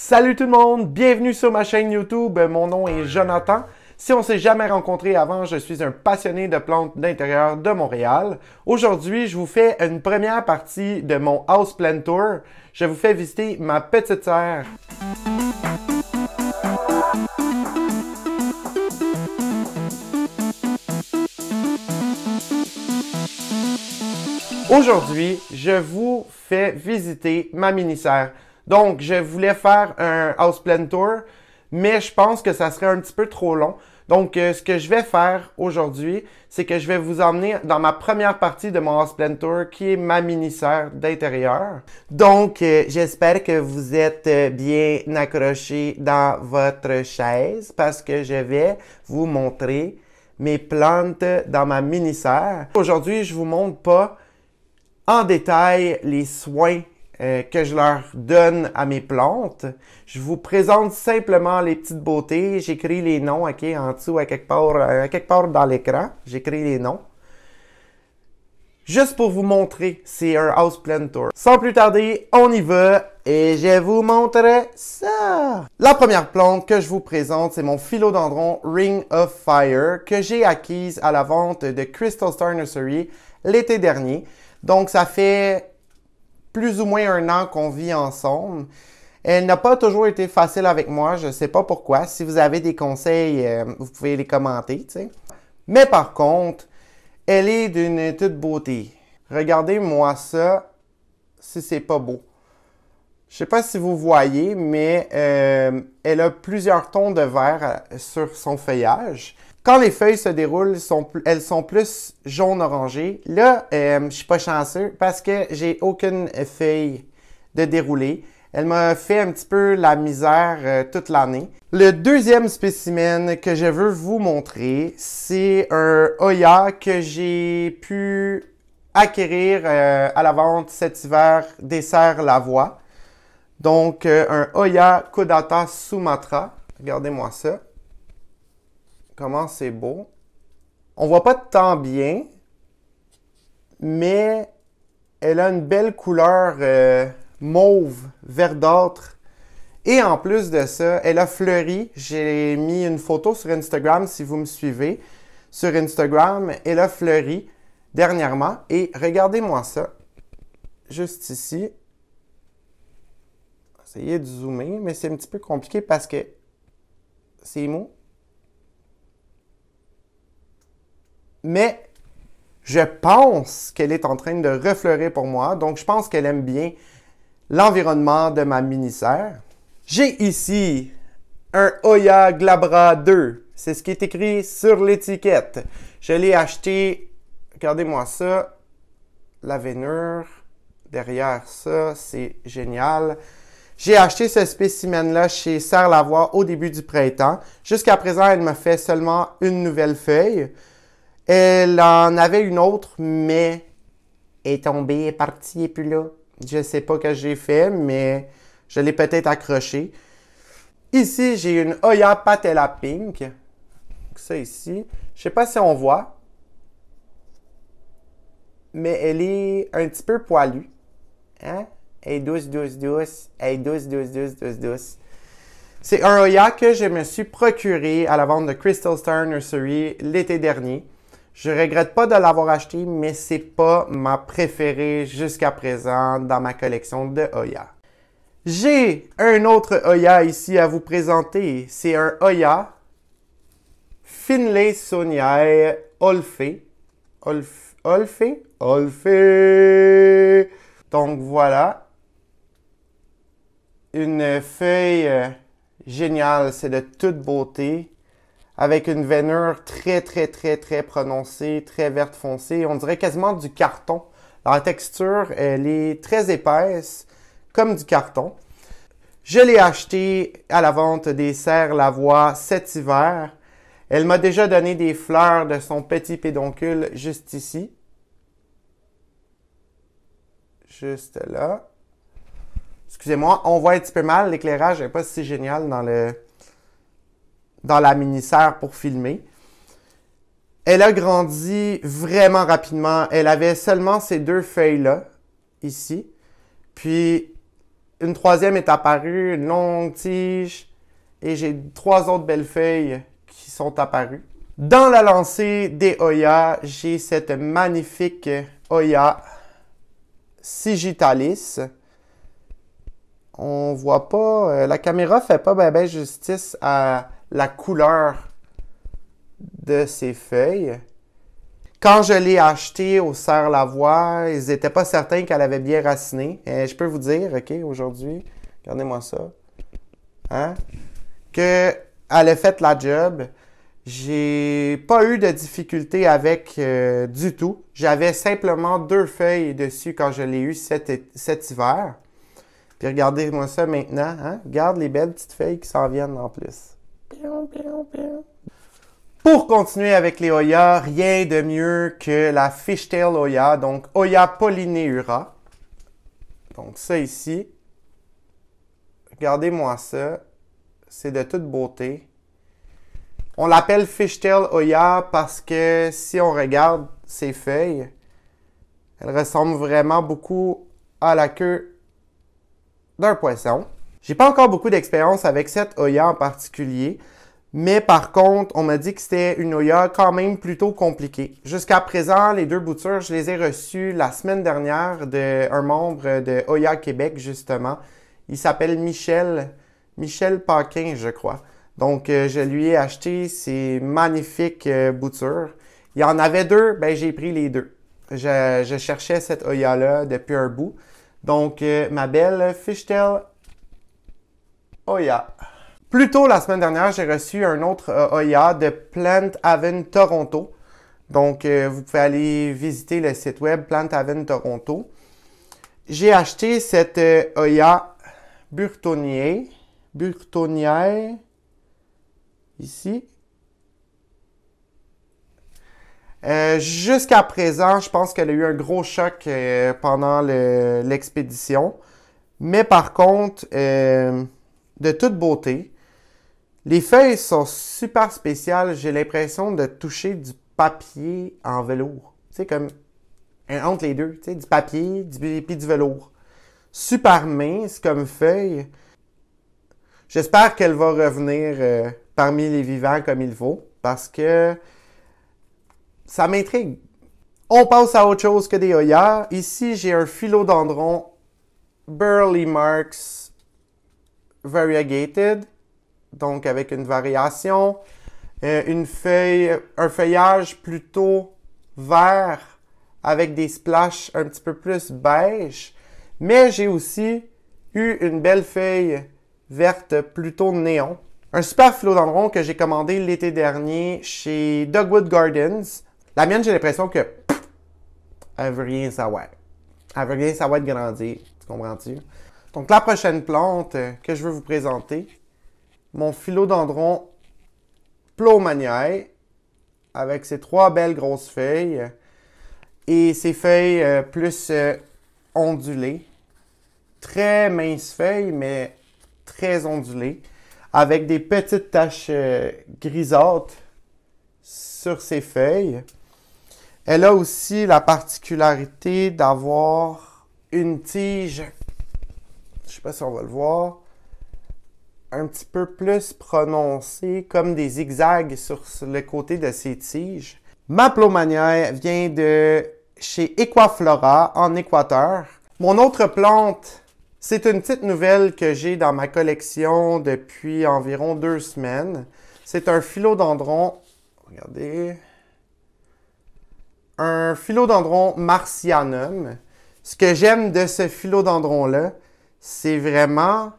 Salut tout le monde, bienvenue sur ma chaîne YouTube. Mon nom est Jonathan. Si on s'est jamais rencontré avant, je suis un passionné de plantes d'intérieur de Montréal. Aujourd'hui, je vous fais une première partie de mon house plant tour. Je vous fais visiter ma petite serre. Aujourd'hui, je vous fais visiter ma mini serre. Donc, je voulais faire un house plant tour, mais je pense que ça serait un petit peu trop long. Donc, euh, ce que je vais faire aujourd'hui, c'est que je vais vous emmener dans ma première partie de mon houseplant tour, qui est ma mini-serre d'intérieur. Donc, euh, j'espère que vous êtes euh, bien accrochés dans votre chaise parce que je vais vous montrer mes plantes dans ma mini-serre. Aujourd'hui, je vous montre pas en détail les soins euh, que je leur donne à mes plantes. Je vous présente simplement les petites beautés. J'écris les noms, ok, en dessous, à quelque part, euh, quelque part dans l'écran. J'écris les noms. Juste pour vous montrer, c'est un house plant tour. Sans plus tarder, on y va et je vous montrerai ça. La première plante que je vous présente, c'est mon philodendron Ring of Fire que j'ai acquise à la vente de Crystal Star Nursery l'été dernier. Donc, ça fait plus ou moins un an qu'on vit ensemble. Elle n'a pas toujours été facile avec moi, je ne sais pas pourquoi. Si vous avez des conseils, euh, vous pouvez les commenter, Mais par contre, elle est d'une toute beauté. Regardez-moi ça, si c'est pas beau. Je sais pas si vous voyez, mais euh, elle a plusieurs tons de vert euh, sur son feuillage. Quand les feuilles se déroulent, elles sont plus jaune orangé. Là, je euh, je suis pas chanceux parce que j'ai aucune feuille de déroulé. Elle m'a fait un petit peu la misère euh, toute l'année. Le deuxième spécimen que je veux vous montrer, c'est un Oya que j'ai pu acquérir euh, à la vente cet hiver dessert la voix. Donc un Oya Kodata Sumatra. Regardez-moi ça. Comment c'est beau. On voit pas tant bien, mais elle a une belle couleur mauve, euh, mauve, verdâtre. Et en plus de ça, elle a fleuri. J'ai mis une photo sur Instagram si vous me suivez. Sur Instagram, elle a fleuri dernièrement. Et regardez-moi ça. Juste ici. Essayez de zoomer, mais c'est un petit peu compliqué parce que c'est mou. mais je pense qu'elle est en train de refleurer pour moi, donc je pense qu'elle aime bien l'environnement de ma mini-serre. J'ai ici un Oya Glabra 2. C'est ce qui est écrit sur l'étiquette. Je l'ai acheté, regardez-moi ça, la veinure, derrière ça, c'est génial. J'ai acheté ce spécimen-là chez Serre au début du printemps. Jusqu'à présent, elle me fait seulement une nouvelle feuille. Elle en avait une autre, mais est tombée, est partie, et puis là. Je sais pas ce que j'ai fait, mais je l'ai peut-être accrochée. Ici, j'ai une Oya Patella Pink. Ça ici. Je sais pas si on voit. Mais elle est un petit peu poilue. Hein? Elle est douce, douce, douce. Elle est douce, douce, douce, douce, douce. C'est un Oya que je me suis procuré à la vente de Crystal Star Nursery l'été dernier. Je regrette pas de l'avoir acheté, mais c'est pas ma préférée jusqu'à présent dans ma collection de Oya. J'ai un autre Oya ici à vous présenter. C'est un Oya Finlay Sonyae Olfe, Olfe. Olfe! Donc voilà. Une feuille géniale, c'est de toute beauté avec une veinure très, très, très, très prononcée, très verte foncée. On dirait quasiment du carton. La texture, elle est très épaisse, comme du carton. Je l'ai acheté à la vente des serres Lavoie cet hiver. Elle m'a déjà donné des fleurs de son petit pédoncule juste ici. Juste là. Excusez-moi, on voit un petit peu mal, l'éclairage n'est pas si génial dans le, dans la mini-serre pour filmer. Elle a grandi vraiment rapidement. Elle avait seulement ces deux feuilles-là, ici. Puis, une troisième est apparue, une longue tige. Et j'ai trois autres belles feuilles qui sont apparues. Dans la lancée des Oya, j'ai cette magnifique Oya. Sigitalis. On voit pas, euh, la caméra fait pas bien ben justice à la couleur de ces feuilles. Quand je l'ai acheté au Serre Lavoie, ils n'étaient pas certains qu'elle avait bien raciné. Et euh, je peux vous dire, OK, aujourd'hui, regardez-moi ça, hein, qu'elle a fait la job. J'ai pas eu de difficulté avec euh, du tout. J'avais simplement deux feuilles dessus quand je l'ai eu cet, hiver. Puis regardez-moi ça maintenant. Hein? les belles petites feuilles qui s'en viennent en plus. Pour continuer avec les Oya, rien de mieux que la Fishtail Oya, donc Oya pollinéura. Donc ça ici, regardez-moi ça, c'est de toute beauté. On l'appelle Fishtail Oya parce que si on regarde ses feuilles, elles ressemblent vraiment beaucoup à la queue d'un poisson. J'ai pas encore beaucoup d'expérience avec cette Oya en particulier, mais par contre, on m'a dit que c'était une Oya quand même plutôt compliquée. Jusqu'à présent, les deux boutures, je les ai reçues la semaine dernière d'un membre de Oya Québec, justement. Il s'appelle Michel, Michel Paquin, je crois. Donc, euh, je lui ai acheté ces magnifiques euh, boutures. Il y en avait deux, ben j'ai pris les deux. Je, je cherchais cette Oya-là depuis un bout. Donc, euh, ma belle Fishtail Oya. Plus tôt la semaine dernière, j'ai reçu un autre euh, Oya de Plant Haven Toronto. Donc, euh, vous pouvez aller visiter le site web Plant Haven Toronto. J'ai acheté cette euh, Oya Burtonier. Burtonier. Ici. Jusqu'à présent, je pense qu'elle a eu un gros choc pendant l'expédition. Mais par contre, de toute beauté. Les feuilles sont super spéciales. J'ai l'impression de toucher du papier en velours. C'est comme entre les deux, du papier du, du velours. Super mince comme feuille. J'espère qu'elle va revenir euh, parmi les vivants comme il faut parce que ça m'intrigue. On passe à autre chose que des hoyas. Ici, j'ai un philodendron Burley Marks variegated, donc avec une variation, euh, une feuille, un feuillage plutôt vert avec des splashes un petit peu plus beige. Mais j'ai aussi eu une belle feuille verte plutôt néon. Un super philodendron que j'ai commandé l'été dernier chez Dogwood Gardens. La mienne, j'ai l'impression que elle veut rien savoir. Elle veut rien savoir de grandir. Tu comprends-tu? Donc, la prochaine plante euh, que je veux vous présenter, mon philodendron plomaniae, avec ses trois belles grosses feuilles euh, et ses feuilles euh, plus ondulées. Très minces feuilles, mais très ondulées, avec des petites taches sur ses feuilles. Elle a aussi la particularité d'avoir une tige sais pas si on va le voir, un petit peu plus prononcé, comme des zigzags sur le côté de ces tiges. Ma plomanière vient de chez Equaflora en Équateur. Mon autre plante, c'est une petite nouvelle que j'ai dans ma collection depuis environ deux semaines. C'est un philodendron. Regardez. Un philodendron martianum. Ce que j'aime de ce philodendron-là, c'est vraiment.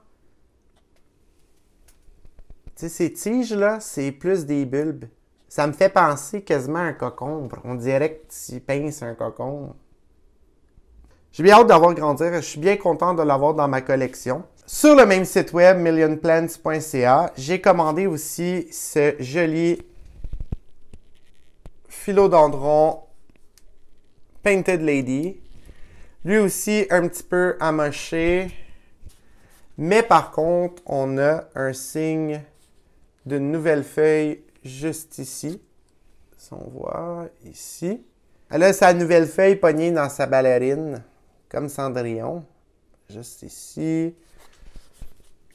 Tu sais, ces tiges-là, c'est plus des bulbes. Ça me fait penser quasiment à un cocombre. On dirait que tu pinces un cocombre. J'ai bien hâte d'avoir grandir je suis bien content de l'avoir dans ma collection. Sur le même site web, millionplants.ca, j'ai commandé aussi ce joli philodendron Painted Lady. Lui aussi un petit peu amoché. Mais par contre, on a un signe d'une nouvelle feuille juste ici. Si on voit ici. Elle a sa nouvelle feuille pognée dans sa ballerine, comme Cendrillon, juste ici.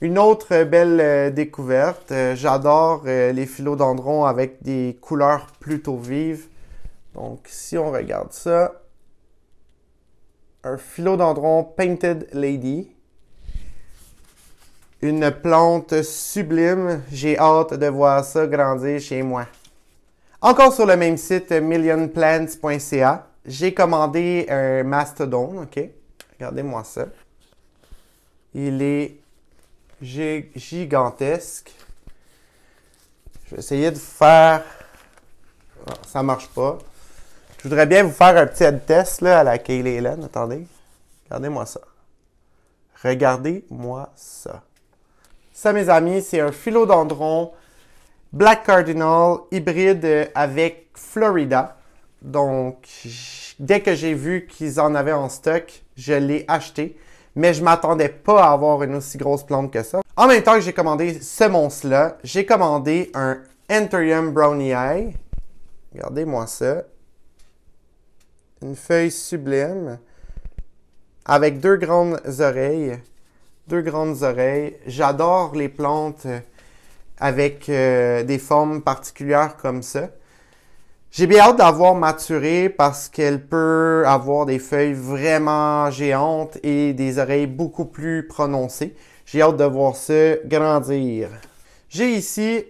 Une autre belle euh, découverte. Euh, j'adore euh, les philodendrons avec des couleurs plutôt vives. Donc, si on regarde ça, un philodendron Painted Lady une plante sublime. J'ai hâte de voir ça grandir chez moi. Encore sur le même site, millionplants.ca, j'ai commandé un mastodon, OK? Regardez-moi ça. Il est gigantesque. Je vais essayer de faire... Ça ah, ça marche pas. Je voudrais bien vous faire un petit test là, à la Kayleigh Attendez. Regardez-moi ça. Regardez-moi ça. Ça, mes amis, c'est un philodendron Black Cardinal hybride avec Florida. Donc, dès que j'ai vu qu'ils en avaient en stock, je l'ai acheté. Mais je m'attendais pas à avoir une aussi grosse plante que ça. En même temps que j'ai commandé ce monstre-là, j'ai commandé un Anthurium Eye. Regardez-moi ça. Une feuille sublime. Avec deux grandes oreilles deux grandes oreilles. J'adore les plantes euh, avec euh, des formes particulières comme ça. J'ai bien hâte d'avoir maturé parce qu'elle peut avoir des feuilles vraiment géantes et des oreilles beaucoup plus prononcées. J'ai hâte de voir ça grandir. J'ai ici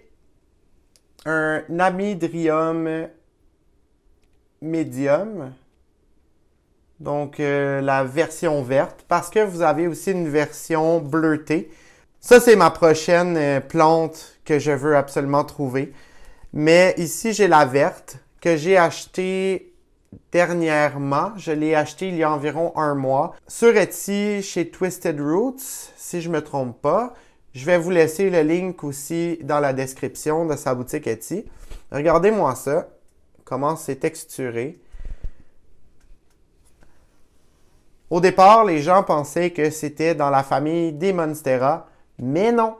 un Amidrium medium donc euh, la version verte, parce que vous avez aussi une version bleutée. Ça, c'est ma prochaine euh, plante que je veux absolument trouver. Mais ici, j'ai la verte que j'ai achetée dernièrement. Je l'ai achetée il y a environ un mois sur Etsy chez Twisted Roots, si je ne me trompe pas. Je vais vous laisser le link aussi dans la description de sa boutique Etsy. Regardez-moi ça, comment c'est texturé. Au départ, les gens pensaient que c'était dans la famille des Monstera, mais non.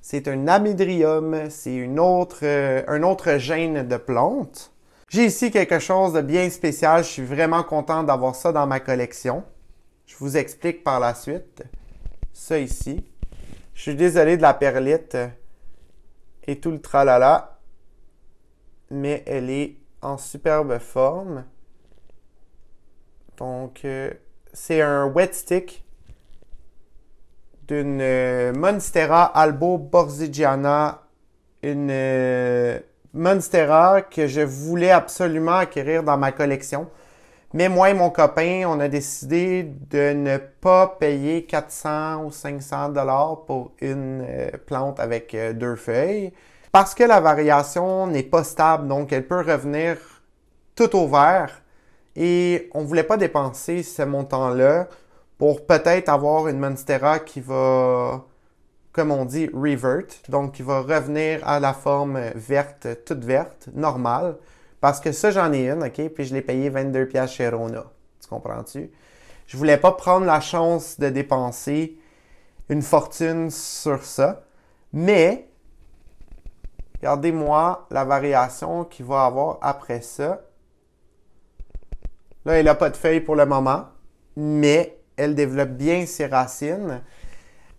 C'est un amydrium, c'est autre, euh, un autre gène de plante. J'ai ici quelque chose de bien spécial, je suis vraiment content d'avoir ça dans ma collection. Je vous explique par la suite. Ça ici. Je suis désolé de la perlite et tout le tralala, mais elle est en superbe forme. Donc, euh, c'est un wet stick d'une euh, Monstera Albo Borzigiana, une euh, Monstera que je voulais absolument acquérir dans ma collection. Mais moi et mon copain, on a décidé de ne pas payer 400 ou 500 dollars pour une euh, plante avec deux feuilles parce que la variation n'est pas stable, donc elle peut revenir tout au vert et on ne voulait pas dépenser ce montant-là pour peut-être avoir une Monstera qui va, comme on dit, revert, donc qui va revenir à la forme verte, toute verte, normale, parce que ça, j'en ai une, OK, puis je l'ai payé 22 chez Rona. Tu comprends-tu? Je voulais pas prendre la chance de dépenser une fortune sur ça, mais regardez-moi la variation qu'il va avoir après ça Là, elle n'a pas de feuilles pour le moment, mais elle développe bien ses racines.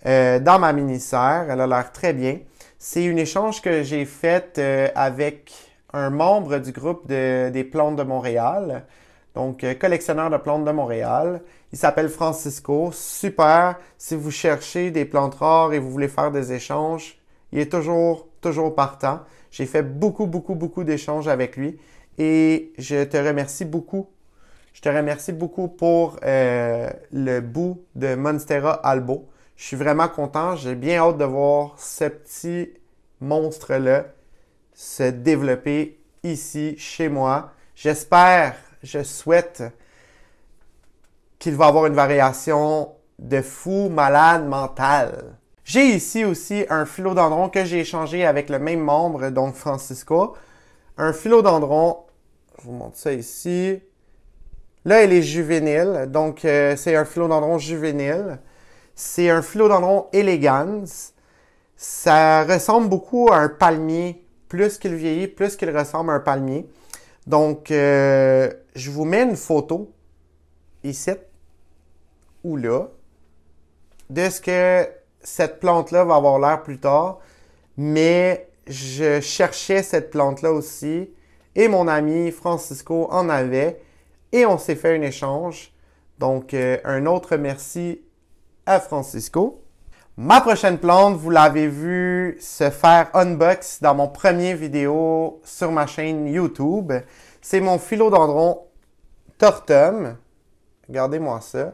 Euh, dans ma mini-serre, elle a l'air très bien. C'est une échange que j'ai fait euh, avec un membre du groupe des plantes de Montréal, donc euh, collectionneur de plantes de Montréal. Il s'appelle Francisco. Super. Si vous cherchez des plantes rares et vous voulez faire des échanges, il est toujours, toujours partant. J'ai fait beaucoup, beaucoup, beaucoup d'échanges avec lui et je te remercie beaucoup je te remercie beaucoup pour euh, le bout de Monstera Albo. Je suis vraiment content. J'ai bien hâte de voir ce petit monstre-là se développer ici chez moi. J'espère, je souhaite qu'il va avoir une variation de fou malade mental. J'ai ici aussi un philodendron que j'ai échangé avec le même membre, donc Francisco. Un philodendron, je vous montre ça ici, Là, elle est juvénile, donc euh, c'est un philodendron juvénile. C'est un philodendron élégance. Ça ressemble beaucoup à un palmier. Plus qu'il vieillit, plus qu'il ressemble à un palmier. Donc, euh, je vous mets une photo ici ou là de ce que cette plante-là va avoir l'air plus tard. Mais je cherchais cette plante-là aussi et mon ami Francisco en avait et on s'est fait un échange. Donc, euh, un autre merci à Francisco. Ma prochaine plante, vous l'avez vu se faire unbox dans mon premier vidéo sur ma chaîne YouTube. C'est mon philodendron tortum. Regardez-moi ça.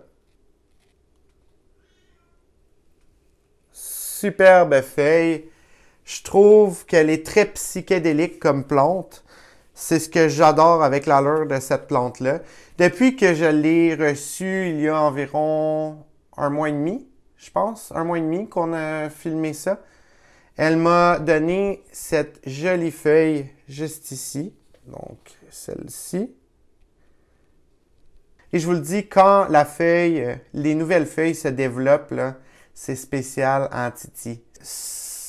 Superbe feuille. Je trouve qu'elle est très psychédélique comme plante. C'est ce que j'adore avec l'allure de cette plante-là. Depuis que je l'ai reçue il y a environ un mois et demi, je pense, un mois et demi qu'on a filmé ça, elle m'a donné cette jolie feuille juste ici. Donc, celle-ci. Et je vous le dis, quand la feuille, euh, les nouvelles feuilles se développent, c'est spécial en hein, Titi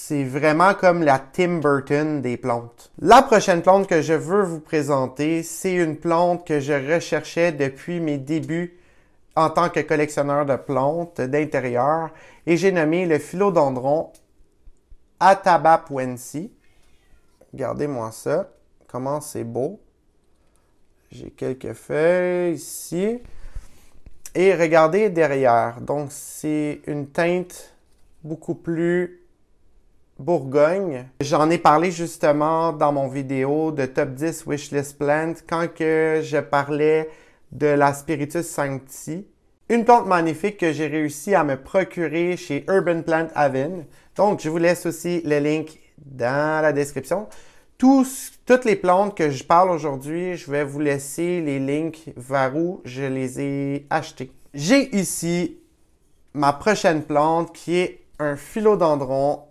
c'est vraiment comme la Tim Burton des plantes. La prochaine plante que je veux vous présenter, c'est une plante que je recherchais depuis mes débuts en tant que collectionneur de plantes d'intérieur et j'ai nommé le philodendron Atabapuensi. Regardez-moi ça, comment c'est beau. J'ai quelques feuilles ici. Et regardez derrière. Donc, c'est une teinte beaucoup plus Bourgogne. J'en ai parlé justement dans mon vidéo de Top 10 Wishlist Plant quand que je parlais de la Spiritus Sancti. Une plante magnifique que j'ai réussi à me procurer chez Urban Plant Haven. Donc, je vous laisse aussi le link dans la description. toutes les plantes que je parle aujourd'hui, je vais vous laisser les links vers où je les ai achetées. J'ai ici ma prochaine plante qui est un philodendron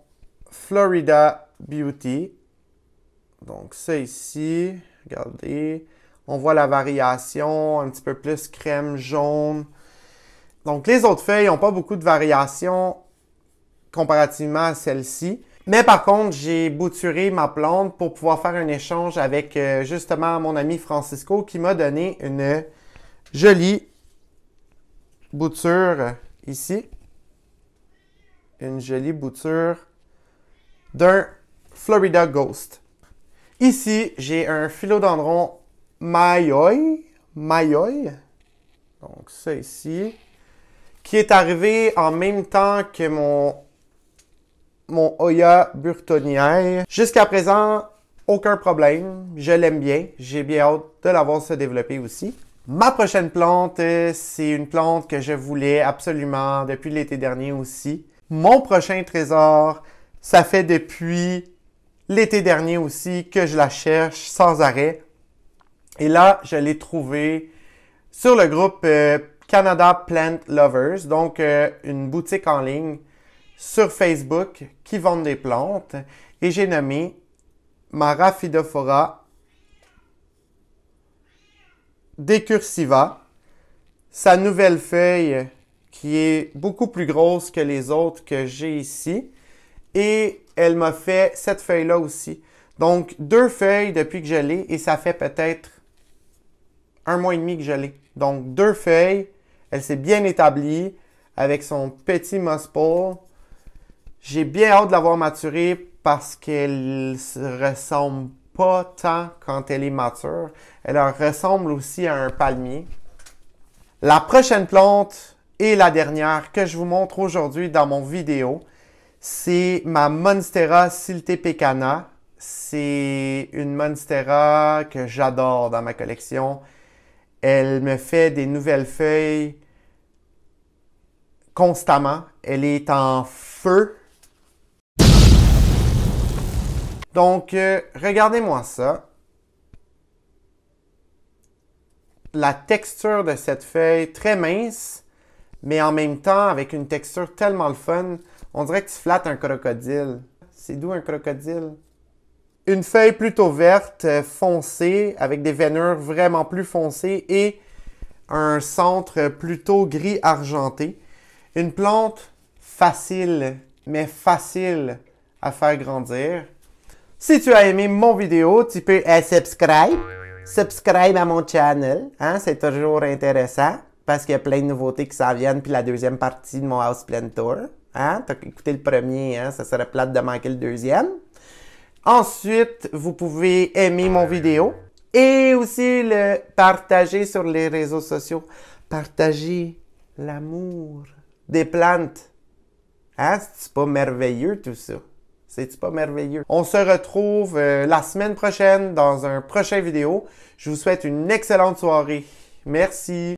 Florida Beauty. Donc, ça ici, regardez, on voit la variation, un petit peu plus crème jaune. Donc, les autres feuilles n'ont pas beaucoup de variation comparativement à celle-ci. Mais par contre, j'ai bouturé ma plante pour pouvoir faire un échange avec euh, justement mon ami Francisco qui m'a donné une jolie bouture ici. Une jolie bouture d'un Florida Ghost. Ici, j'ai un philodendron Mayoi, Mayoi, donc ça ici, qui est arrivé en même temps que mon, mon Oya Burtonien. Jusqu'à présent, aucun problème, je l'aime bien, j'ai bien hâte de l'avoir se développer aussi. Ma prochaine plante, euh, c'est une plante que je voulais absolument depuis l'été dernier aussi. Mon prochain trésor, ça fait depuis l'été dernier aussi que je la cherche sans arrêt. Et là, je l'ai trouvée sur le groupe euh, Canada Plant Lovers, donc euh, une boutique en ligne sur Facebook qui vend des plantes. Et j'ai nommé Raphidophora decursiva. Sa nouvelle feuille qui est beaucoup plus grosse que les autres que j'ai ici. Et elle m'a fait cette feuille-là aussi. Donc, deux feuilles depuis que je l'ai et ça fait peut-être un mois et demi que je l'ai. Donc, deux feuilles. Elle s'est bien établie avec son petit muscle. J'ai bien hâte de l'avoir maturée parce qu'elle ne ressemble pas tant quand elle est mature. Elle ressemble aussi à un palmier. La prochaine plante est la dernière que je vous montre aujourd'hui dans mon vidéo, c'est ma Monstera siltepecana, Pecana. C'est une Monstera que j'adore dans ma collection. Elle me fait des nouvelles feuilles constamment. Elle est en feu. Donc, euh, regardez-moi ça. La texture de cette feuille, très mince, mais en même temps avec une texture tellement le fun. On dirait que tu flattes un crocodile. C'est d'où un crocodile? Une feuille plutôt verte, euh, foncée, avec des veinures vraiment plus foncées et un centre plutôt gris argenté. Une plante facile, mais facile à faire grandir. Si tu as aimé mon vidéo, tu peux euh, subscribe. Subscribe à mon channel. Hein, c'est toujours intéressant parce qu'il y a plein de nouveautés qui s'en viennent. Puis la deuxième partie de mon House Tour. Hein? T'as écouté le premier, hein? ça serait plate de manquer le deuxième. Ensuite, vous pouvez aimer mon vidéo et aussi le partager sur les réseaux sociaux. Partager l'amour des plantes. Hein? C'est pas merveilleux tout ça. C'est pas merveilleux. On se retrouve euh, la semaine prochaine dans un prochain vidéo. Je vous souhaite une excellente soirée. Merci.